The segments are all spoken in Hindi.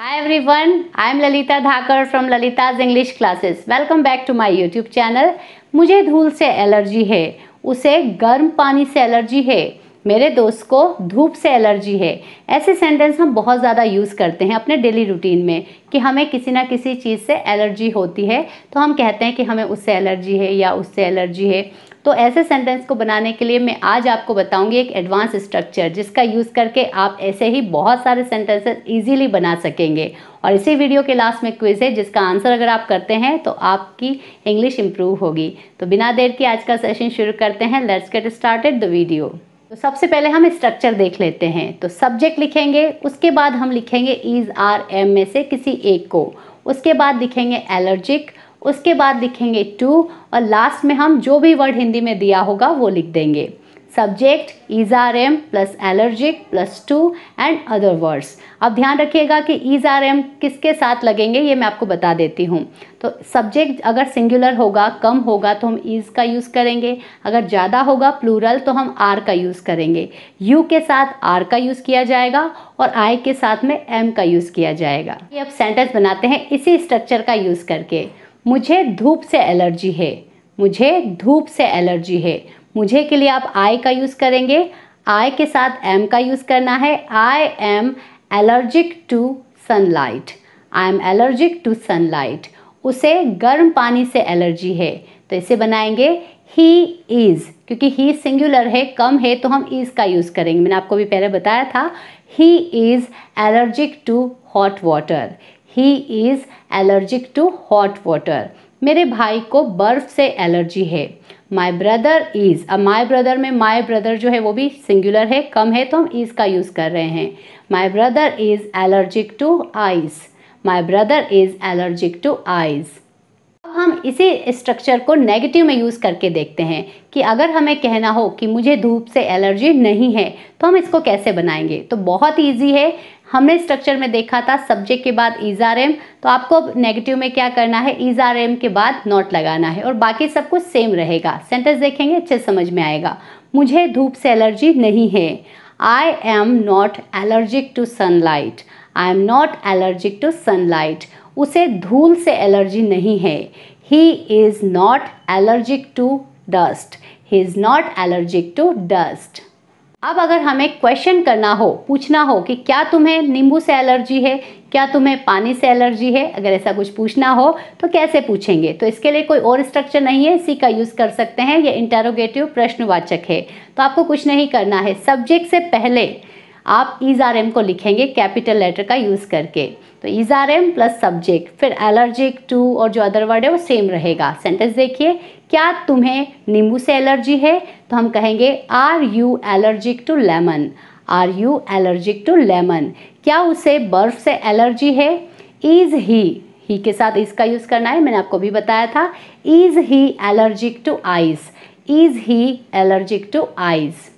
Hi everyone, I am Lalita Dhakar from Lalita's English classes. Welcome back to my YouTube channel. मुझे धूल से एलर्जी है उसे गर्म पानी से एलर्जी है मेरे दोस्त को धूप से एलर्जी है ऐसे सेंटेंस हम बहुत ज़्यादा यूज़ करते हैं अपने डेली रूटीन में कि हमें किसी ना किसी चीज़ से एलर्जी होती है तो हम कहते हैं कि हमें उससे एलर्जी है या उससे एलर्जी है तो ऐसे सेंटेंस को बनाने के लिए मैं आज आपको बताऊंगी एक एडवांस स्ट्रक्चर जिसका यूज़ करके आप ऐसे ही बहुत सारे सेंटेंसेस इजीली बना सकेंगे और इसी वीडियो के लास्ट में क्विज है जिसका आंसर अगर आप करते हैं तो आपकी इंग्लिश इम्प्रूव होगी तो बिना देर के आज का सेशन शुरू करते हैं let's get started the video तो सबसे पहले हम स्ट्रक्चर देख लेते हैं तो सब्जेक्ट लिखेंगे उसके बाद हम लिखेंगे इज़ आर एम में से किसी एक को उसके बाद लिखेंगे एलर्जिक उसके बाद लिखेंगे टू और लास्ट में हम जो भी वर्ड हिंदी में दिया होगा वो लिख देंगे subject is R M plus allergic plus to and other words अब ध्यान रखिएगा कि इज आर एम किसके साथ लगेंगे ये मैं आपको बता देती हूँ तो सब्जेक्ट अगर सिंगुलर होगा कम होगा तो हम इज़ का यूज़ करेंगे अगर ज़्यादा होगा प्लूरल तो हम आर का यूज़ करेंगे यू के साथ आर का यूज़ किया जाएगा और आई के साथ में एम का यूज़ किया जाएगा ये अब सेंटेंस बनाते हैं इसी स्ट्रक्चर का यूज़ करके मुझे धूप से एलर्जी है मुझे धूप से एलर्जी है मुझे के लिए आप आई का यूज़ करेंगे आई के साथ एम का यूज़ करना है I am allergic to sunlight I am allergic to sunlight उसे गर्म पानी से एलर्जी है तो इसे बनाएंगे ही इज़ क्योंकि ही सिंगुलर है कम है तो हम इज़ का यूज़ करेंगे मैंने आपको भी पहले बताया था he is allergic to hot water he is allergic to hot water मेरे भाई को बर्फ़ से एलर्जी है माई ब्रदर इज़ अब माई ब्रदर में माई ब्रदर जो है वो भी सिंगुलर है कम है तो हम इज़ का यूज़ कर रहे हैं my brother is allergic to eyes my brother is allergic to eyes हम इसी स्ट्रक्चर को नेगेटिव में यूज़ करके देखते हैं कि अगर हमें कहना हो कि मुझे धूप से एलर्जी नहीं है तो हम इसको कैसे बनाएंगे तो बहुत ईजी है हमने स्ट्रक्चर में देखा था सब्जेक्ट के बाद ईज आर एम तो आपको अब नेगेटिव में क्या करना है ईज आर एम के बाद नॉट लगाना है और बाकी सब कुछ सेम रहेगा सेंटेंस देखेंगे अच्छे समझ में आएगा मुझे धूप से एलर्जी नहीं है I am not allergic to sunlight I am not allergic to sunlight उसे धूल से एलर्जी नहीं है he is not allergic to dust he is not allergic to dust अब अगर हमें क्वेश्चन करना हो पूछना हो कि क्या तुम्हें नींबू से एलर्जी है क्या तुम्हें पानी से एलर्जी है अगर ऐसा कुछ पूछना हो तो कैसे पूछेंगे तो इसके लिए कोई और स्ट्रक्चर नहीं है इसी का यूज़ कर सकते हैं ये इंटेरोगेटिव प्रश्नवाचक है तो आपको कुछ नहीं करना है सब्जेक्ट से पहले आप इज आर एम को लिखेंगे कैपिटल लेटर का यूज़ करके तो is R M plus subject फिर एलर्जिक टू और जो अदर वर्ड है वो सेम रहेगा सेंटेंस देखिए क्या तुम्हें नींबू से एलर्जी है तो हम कहेंगे are you allergic to lemon are you allergic to lemon क्या उसे बर्फ़ से एलर्जी है इज़ ही ही के साथ इसका यूज़ करना है मैंने आपको भी बताया था is he allergic to ice is he allergic to ice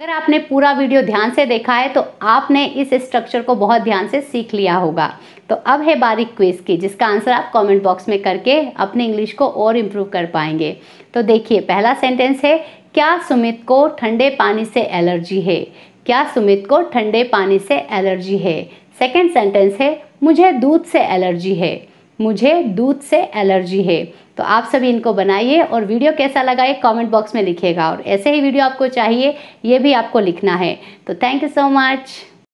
अगर आपने पूरा वीडियो ध्यान से देखा है तो आपने इस स्ट्रक्चर को बहुत ध्यान से सीख लिया होगा तो अब है बारीक क्विज की जिसका आंसर आप कमेंट बॉक्स में करके अपने इंग्लिश को और इम्प्रूव कर पाएंगे तो देखिए पहला सेंटेंस है क्या सुमित को ठंडे पानी से एलर्जी है क्या सुमित को ठंडे पानी से एलर्जी है सेकेंड सेंटेंस है मुझे दूध से एलर्जी है मुझे दूध से एलर्जी है तो आप सभी इनको बनाइए और वीडियो कैसा लगा ये कमेंट बॉक्स में लिखिएगा और ऐसे ही वीडियो आपको चाहिए ये भी आपको लिखना है तो थैंक यू सो मच